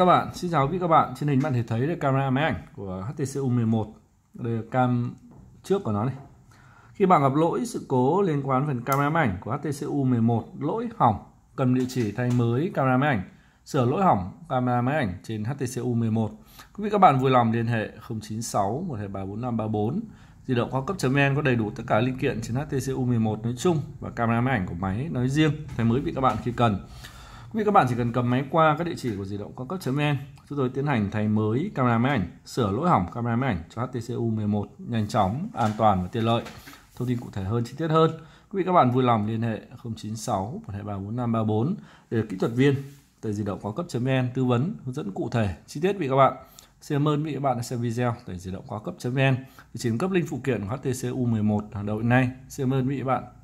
Các bạn, xin chào quý các bạn. Trên hình bạn thể thấy được camera máy ảnh của HTC U11. Đây là cam trước của nó này. Khi bạn gặp lỗi sự cố liên quan phần camera máy ảnh của HTC U11 lỗi hỏng, cần địa chỉ thay mới camera máy ảnh, sửa lỗi hỏng camera máy ảnh trên HTC U11. Quý vị các bạn vui lòng liên hệ 096 1234 di động cao cấp.vn có đầy đủ tất cả linh kiện trên HTC U11 nói chung và camera máy ảnh của máy nói riêng thay mới bị các bạn khi cần. Quý vị các bạn chỉ cần cầm máy qua các địa chỉ của di động cao cấp.vn Chúng tôi tiến hành thay mới camera máy ảnh, sửa lỗi hỏng camera máy ảnh cho HTC U11 nhanh chóng, an toàn và tiện lợi Thông tin cụ thể hơn, chi tiết hơn Quý vị các bạn vui lòng liên hệ 096 1234534 để kỹ thuật viên tại di động cao cấp.vn tư vấn hướng dẫn cụ thể, chi tiết vị các bạn Xin cảm ơn vị các bạn đã xem video tại di động cao cấp.vn Để chỉ cấp link phụ kiện của HTC U11 hàng đầu hiện nay Xin cảm ơn vị các bạn